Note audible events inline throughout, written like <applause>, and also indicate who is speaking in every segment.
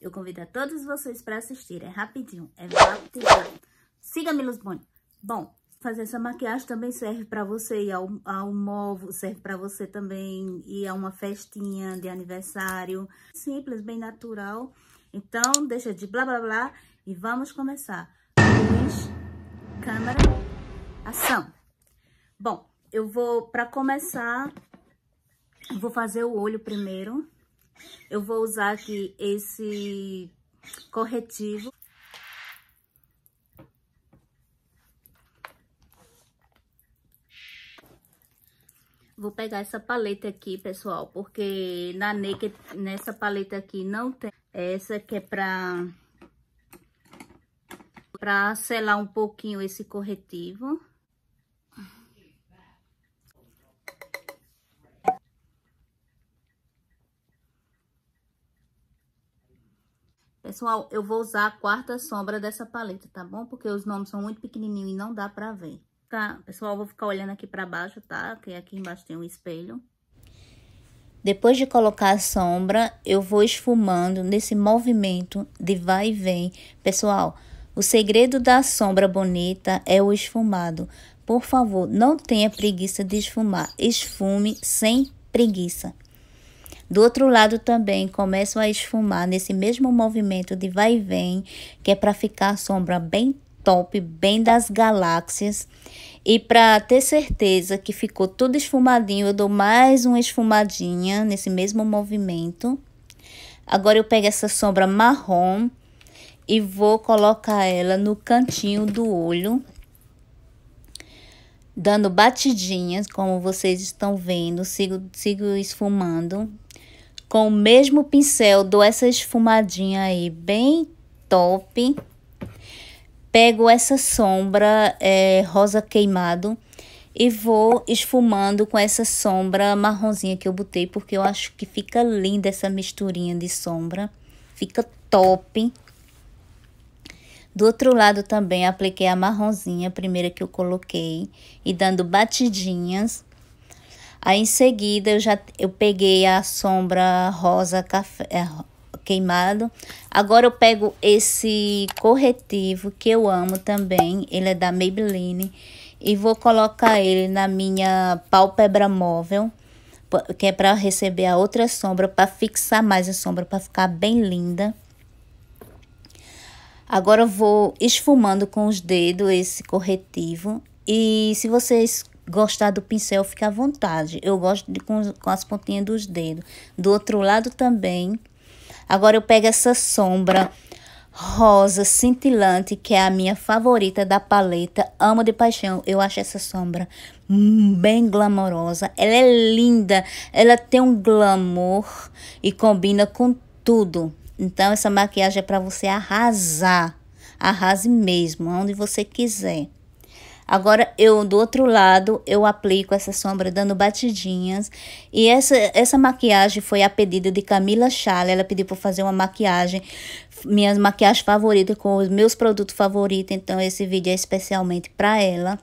Speaker 1: Eu convido a todos vocês para assistir, é rapidinho, é rapidinho. Siga-me, Luz Boni. Bom, fazer essa maquiagem também serve para você ir ao, ao movo, serve para você também ir a uma festinha de aniversário. Simples, bem natural. Então, deixa de blá blá blá e vamos começar. Luz, câmera, ação. Bom, eu vou, para começar, vou fazer o olho primeiro. Eu vou usar aqui esse corretivo. Vou pegar essa paleta aqui, pessoal, porque na Naked, nessa paleta aqui não tem. Essa que é pra, pra selar um pouquinho esse corretivo. Pessoal, eu vou usar a quarta sombra dessa paleta, tá bom? Porque os nomes são muito pequenininhos e não dá pra ver. Tá, pessoal, eu vou ficar olhando aqui pra baixo, tá? Que aqui embaixo tem um espelho. Depois de colocar a sombra, eu vou esfumando nesse movimento de vai e vem. Pessoal, o segredo da sombra bonita é o esfumado. Por favor, não tenha preguiça de esfumar. Esfume sem preguiça. Do outro lado também começam a esfumar nesse mesmo movimento de vai e vem, que é para ficar a sombra bem top, bem das galáxias. E para ter certeza que ficou tudo esfumadinho, eu dou mais uma esfumadinha nesse mesmo movimento. Agora eu pego essa sombra marrom e vou colocar ela no cantinho do olho, dando batidinhas, como vocês estão vendo, sigo, sigo esfumando com o mesmo pincel, dou essa esfumadinha aí bem top. Pego essa sombra é, rosa queimado e vou esfumando com essa sombra marronzinha que eu botei, porque eu acho que fica linda essa misturinha de sombra. Fica top. Do outro lado também apliquei a marronzinha, a primeira que eu coloquei, e dando batidinhas Aí em seguida eu já eu peguei a sombra rosa café, é, queimado. Agora eu pego esse corretivo que eu amo também, ele é da Maybelline. E vou colocar ele na minha pálpebra móvel, que é para receber a outra sombra, para fixar mais a sombra, para ficar bem linda. Agora eu vou esfumando com os dedos esse corretivo. E se vocês gostar do pincel, fica à vontade. Eu gosto de, com, com as pontinhas dos dedos. Do outro lado também. Agora eu pego essa sombra rosa cintilante, que é a minha favorita da paleta. Amo de paixão. Eu acho essa sombra bem glamourosa. Ela é linda. Ela tem um glamour e combina com tudo. Então, essa maquiagem é para você arrasar. Arrase mesmo, onde você quiser. Agora eu do outro lado eu aplico essa sombra dando batidinhas e essa essa maquiagem foi a pedido de Camila Chala, ela pediu para fazer uma maquiagem minhas maquiagens favoritas com os meus produtos favoritos, então esse vídeo é especialmente para ela.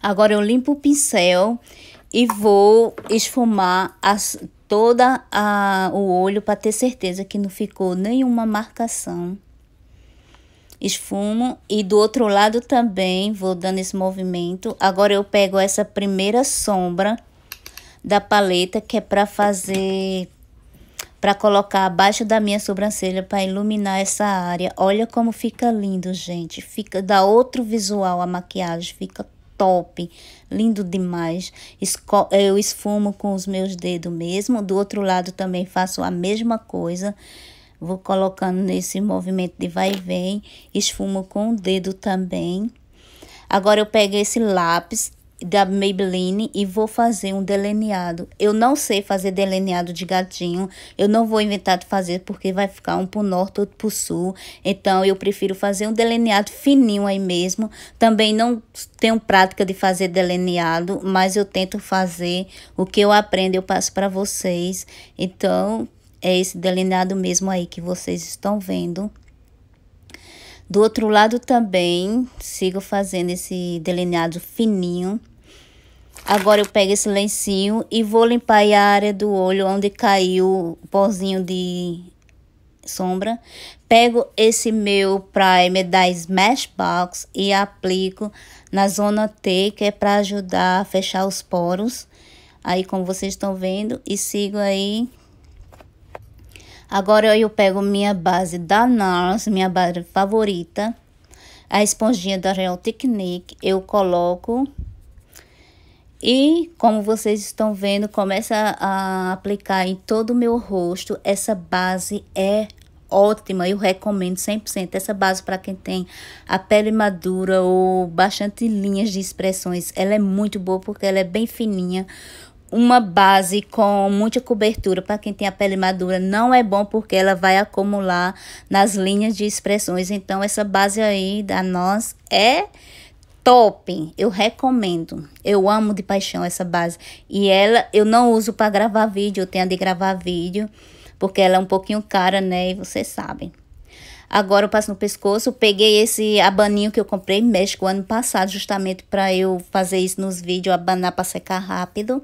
Speaker 1: Agora eu limpo o pincel e vou esfumar as, toda a, o olho para ter certeza que não ficou nenhuma marcação esfumo e do outro lado também vou dando esse movimento. Agora eu pego essa primeira sombra da paleta que é para fazer para colocar abaixo da minha sobrancelha para iluminar essa área. Olha como fica lindo, gente. Fica dá outro visual a maquiagem, fica top, lindo demais. Esco eu esfumo com os meus dedos mesmo, do outro lado também faço a mesma coisa. Vou colocando nesse movimento de vai e vem, esfumo com o dedo também. Agora eu pego esse lápis da Maybelline e vou fazer um delineado. Eu não sei fazer delineado de gatinho, eu não vou inventar de fazer porque vai ficar um pro norte, outro pro sul. Então eu prefiro fazer um delineado fininho aí mesmo. Também não tenho prática de fazer delineado, mas eu tento fazer o que eu aprendo, eu passo para vocês. Então, é esse delineado mesmo aí que vocês estão vendo. Do outro lado também, sigo fazendo esse delineado fininho. Agora eu pego esse lencinho e vou limpar a área do olho onde caiu o pozinho de sombra. Pego esse meu primer da Smashbox e aplico na zona T, que é para ajudar a fechar os poros. Aí, como vocês estão vendo, e sigo aí Agora eu pego minha base da NARS, minha base favorita, a esponjinha da Real Technique, eu coloco e como vocês estão vendo, começa a aplicar em todo o meu rosto. Essa base é ótima, eu recomendo 100%. Essa base para quem tem a pele madura ou bastante linhas de expressões, ela é muito boa porque ela é bem fininha uma base com muita cobertura para quem tem a pele madura não é bom porque ela vai acumular nas linhas de expressões. Então, essa base aí da nós é top. Eu recomendo. Eu amo de paixão essa base. E ela eu não uso para gravar vídeo, eu tenho a de gravar vídeo, porque ela é um pouquinho cara, né? E vocês sabem. Agora eu passo no pescoço, peguei esse abaninho que eu comprei em México ano passado, justamente para eu fazer isso nos vídeos, abanar para secar rápido.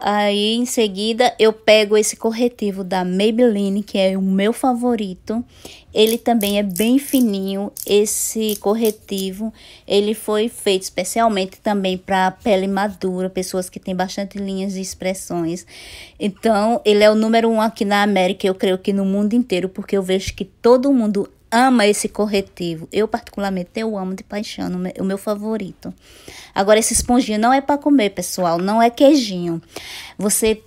Speaker 1: Aí em seguida eu pego esse corretivo da Maybelline, que é o meu favorito. Ele também é bem fininho, esse corretivo. Ele foi feito especialmente também para pele madura, pessoas que têm bastante linhas de expressões. Então, ele é o número um aqui na América, eu creio que no mundo inteiro, porque eu vejo que todo mundo ama esse corretivo. Eu, particularmente, eu amo de paixão, o meu favorito. Agora, esse esponjinho não é para comer, pessoal, não é queijinho. Você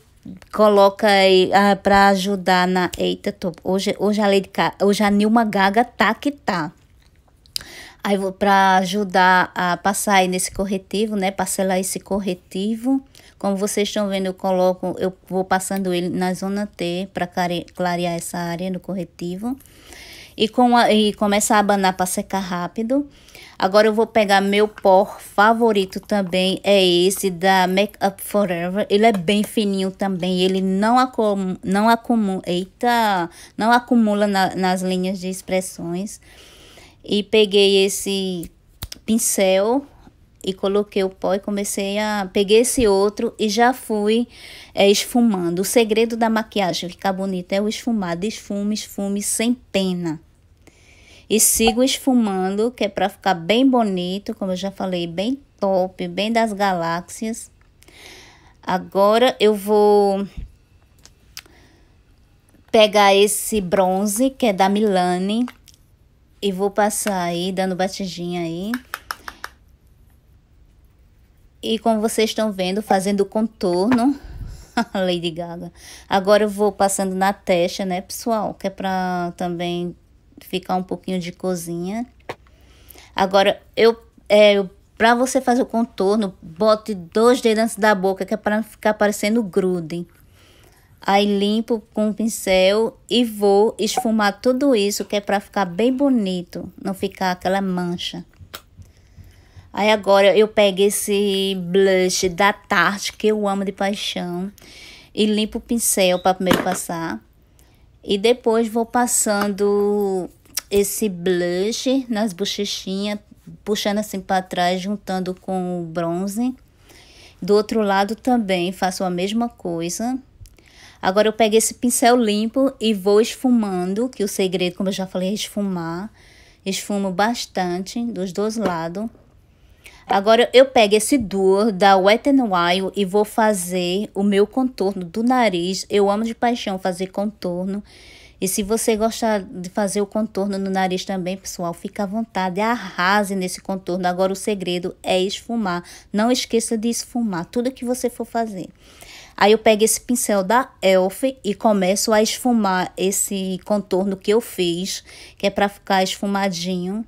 Speaker 1: coloca aí ah, para ajudar na. Eita, tô... hoje, hoje a Lady Ca... hoje a Nilma Gaga tá que tá. Aí para ajudar a passar aí nesse corretivo, né? Parcelar esse corretivo. Como vocês estão vendo, eu coloco, eu vou passando ele na zona T para clarear essa área no corretivo e, com a, e começa a abanar para secar rápido. Agora eu vou pegar meu pó favorito também, é esse da Make Up Forever. Ele é bem fininho também, ele não, acum, não acumula, eita, não acumula na, nas linhas de expressões. E peguei esse pincel e coloquei o pó e comecei a peguei esse outro e já fui é, esfumando. O segredo da maquiagem ficar bonita é o esfumado, esfume, esfume sem pena. E sigo esfumando, que é para ficar bem bonito, como eu já falei, bem top, bem das galáxias. Agora eu vou pegar esse bronze, que é da Milani, e vou passar aí, dando batidinha aí. E como vocês estão vendo, fazendo o contorno. <laughs> Lady Gaga. Agora eu vou passando na testa, né, pessoal? Que é pra também ficar um pouquinho de cozinha. Agora, eu, é, eu para você fazer o contorno, bote dois dedos antes da boca, que é para não ficar parecendo grude. Aí limpo com o um pincel e vou esfumar tudo isso, que é para ficar bem bonito, não ficar aquela mancha. Aí agora eu pego esse blush da Tarte, que eu amo de paixão, e limpo o pincel para primeiro passar. E depois vou passando esse blush nas bochechinhas, puxando assim para trás, juntando com o bronze. Do outro lado também faço a mesma coisa. Agora eu pego esse pincel limpo e vou esfumando, que o segredo, como eu já falei, é esfumar. Esfumo bastante dos dois lados. Agora eu pego esse duo da Wet n Wild e vou fazer o meu contorno do nariz. Eu amo de paixão fazer contorno. E se você gosta de fazer o contorno no nariz também, pessoal, fica à vontade, arrase nesse contorno. Agora o segredo é esfumar. Não esqueça de esfumar tudo que você for fazer. Aí eu pego esse pincel da Elf e começo a esfumar esse contorno que eu fiz, que é para ficar esfumadinho.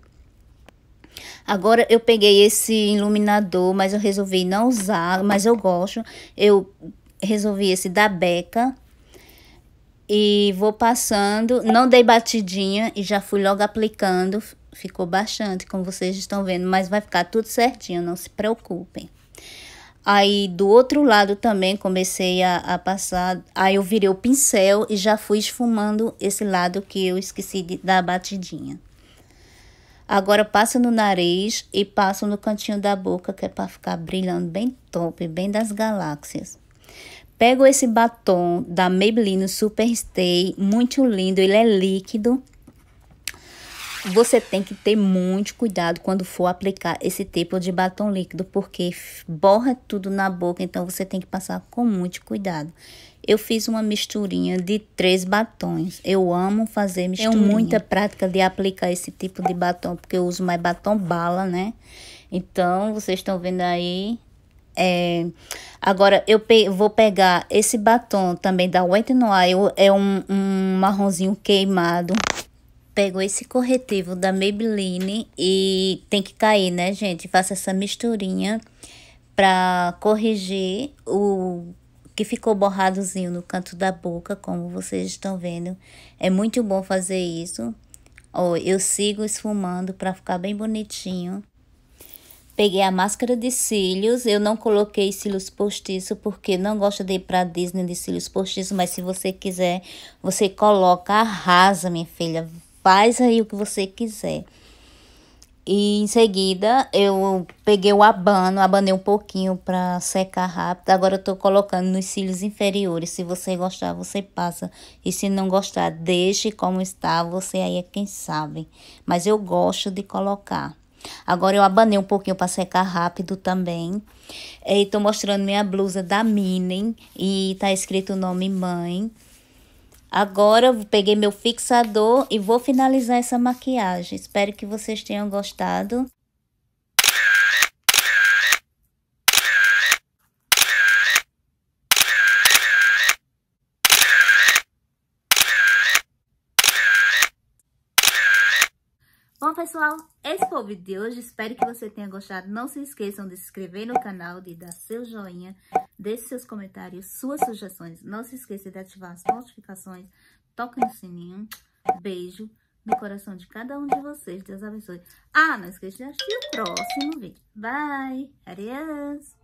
Speaker 1: Agora eu peguei esse iluminador, mas eu resolvi não usar, mas eu gosto. Eu resolvi esse da Beca. E vou passando, não dei batidinha e já fui logo aplicando. Ficou bastante, como vocês estão vendo, mas vai ficar tudo certinho, não se preocupem. Aí do outro lado também comecei a, a passar, aí eu virei o pincel e já fui esfumando esse lado que eu esqueci de dar batidinha. Agora passa no nariz e passa no cantinho da boca, que é para ficar brilhando bem top, bem das galáxias. Pego esse batom da Maybelline Superstay, muito lindo, ele é líquido. Você tem que ter muito cuidado quando for aplicar esse tipo de batom líquido, porque borra tudo na boca, então você tem que passar com muito cuidado. Eu fiz uma misturinha de três batons. Eu amo fazer misturinha. Tenho muita prática de aplicar esse tipo de batom, porque eu uso mais batom bala, né? Então, vocês estão vendo aí. É... Agora, eu pe vou pegar esse batom também da Wet n Wild. É um, um marronzinho queimado pegou esse corretivo da Maybelline e tem que cair, né, gente? Faça essa misturinha para corrigir o que ficou borradozinho no canto da boca, como vocês estão vendo. É muito bom fazer isso. Ó, eu sigo esfumando para ficar bem bonitinho. Peguei a máscara de cílios, eu não coloquei cílios postiço porque não gosto de ir pra Disney de cílios postiço, mas se você quiser, você coloca, arrasa, minha filha, faz aí o que você quiser. E em seguida eu peguei o abano, abanei um pouquinho para secar rápido. Agora eu tô colocando nos cílios inferiores. Se você gostar, você passa. E se não gostar, deixe como está. Você aí é quem sabe. Mas eu gosto de colocar. Agora eu abanei um pouquinho para secar rápido também. E tô mostrando minha blusa da Minen e tá escrito o nome mãe. Agora eu peguei meu fixador e vou finalizar essa maquiagem. Espero que vocês tenham gostado. Bom, pessoal, esse foi o vídeo de hoje. Espero que você tenha gostado. Não se esqueçam de se inscrever no canal, de dar seu joinha, Deixe seus comentários, suas sugestões. Não se esqueça de ativar as notificações. Toque no sininho. Beijo no coração de cada um de vocês. Deus abençoe. Ah, não esqueça de assistir o próximo vídeo. Bye! Adiós!